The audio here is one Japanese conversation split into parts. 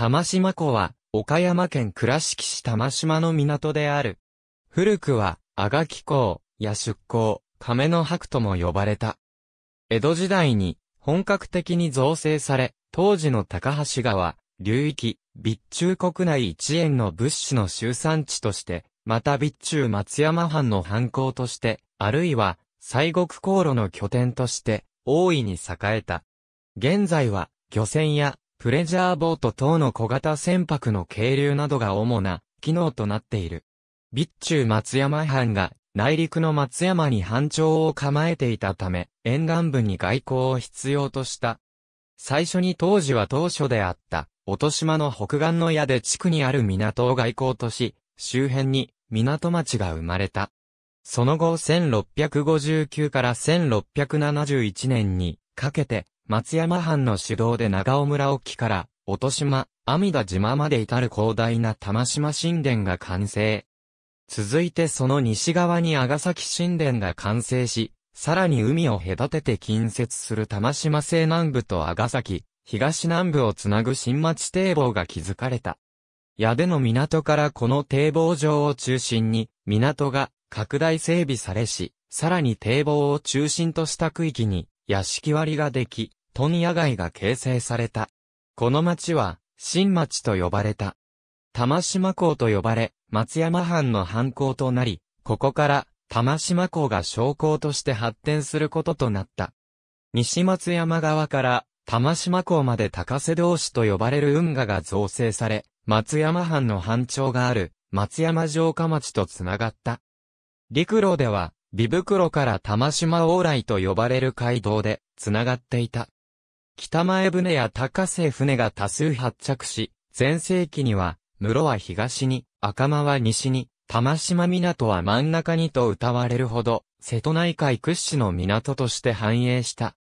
玉島湖は、岡山県倉敷市玉島の港である。古くは、あがき港、や出港、亀の白とも呼ばれた。江戸時代に、本格的に造成され、当時の高橋川、流域、備中国内一円の物資の集散地として、また備中松山藩の藩港として、あるいは、西国航路の拠点として、大いに栄えた。現在は、漁船やプレジャーボート等の小型船舶の係留などが主な機能となっている。備中松山藩が内陸の松山に藩庁を構えていたため、沿岸部に外交を必要とした。最初に当時は当初であった、音島の北岸の矢で地区にある港を外交とし、周辺に港町が生まれた。その後1659から1671年にかけて松山藩の主導で長尾村沖から、音島、阿弥陀島まで至る広大な玉島神殿が完成。続いてその西側に長崎神殿が完成し、さらに海を隔てて近接する玉島西南部と長崎、東南部をつなぐ新町堤防が築かれた。矢での港からこの堤防上を中心に、港が拡大整備されし、さらに堤防を中心とした区域に、屋敷割りができ、問屋街が形成された。この町は、新町と呼ばれた。玉島港と呼ばれ、松山藩の藩港となり、ここから、玉島港が商港として発展することとなった。西松山側から、玉島港まで高瀬同士と呼ばれる運河が造成され、松山藩の藩長がある、松山城下町とつながった。陸路では、美袋から玉島往来と呼ばれる街道で、つながっていた。北前船や高瀬船が多数発着し、前世紀には、室は東に、赤間は西に、玉島港は真ん中にと謳われるほど、瀬戸内海屈指の港として繁栄した。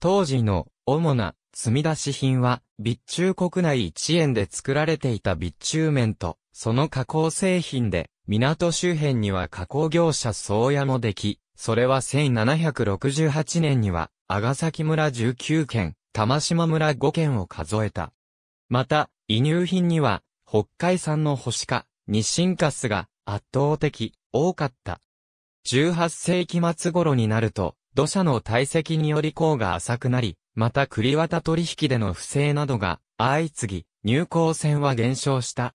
当時の主な積み出し品は、備中国内一円で作られていた備中面と、その加工製品で、港周辺には加工業者宗屋もでき、それは1768年には、長崎村19件、玉島村5件を数えた。また、移入品には、北海産の星か、日清カスが圧倒的、多かった。18世紀末頃になると、土砂の堆積により港が浅くなり、また栗綿取引での不正などが相次ぎ、入港船は減少した。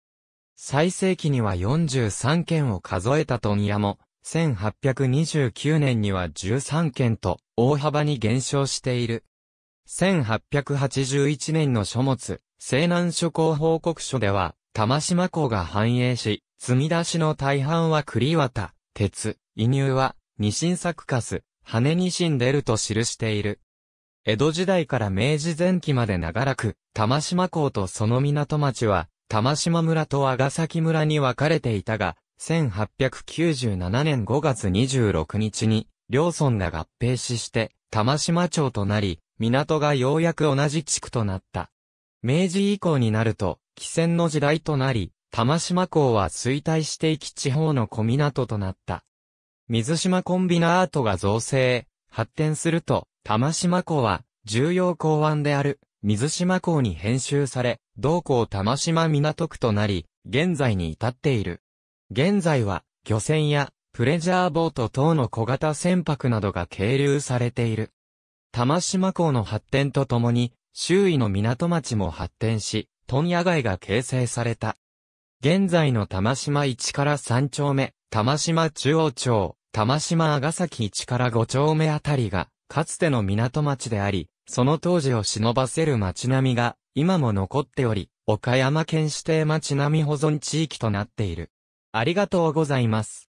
最盛期には43件を数えた問屋も、1829年には13件と大幅に減少している。1881年の書物、西南諸港報告書では、玉島港が繁栄し、積み出しの大半は栗綿、鉄、輸入は、ニシンサクカス、羽二死出ると記している。江戸時代から明治前期まで長らく、玉島港とその港町は、玉島村と阿ヶ崎村に分かれていたが、1897年5月26日に、両村が合併しして、玉島町となり、港がようやく同じ地区となった。明治以降になると、汽船の時代となり、玉島港は衰退していき地方の小港となった。水島コンビナートが造成、発展すると、玉島港は、重要港湾である、水島港に編集され、同港玉島港区となり、現在に至っている。現在は、漁船や、プレジャーボート等の小型船舶などが係留されている。玉島港の発展とともに、周囲の港町も発展し、問屋街が形成された。現在の玉島1から3丁目、玉島中央町、玉島阿ヶ崎1から5丁目あたりが、かつての港町であり、その当時を忍ばせる町並みが、今も残っており、岡山県指定町並み保存地域となっている。ありがとうございます。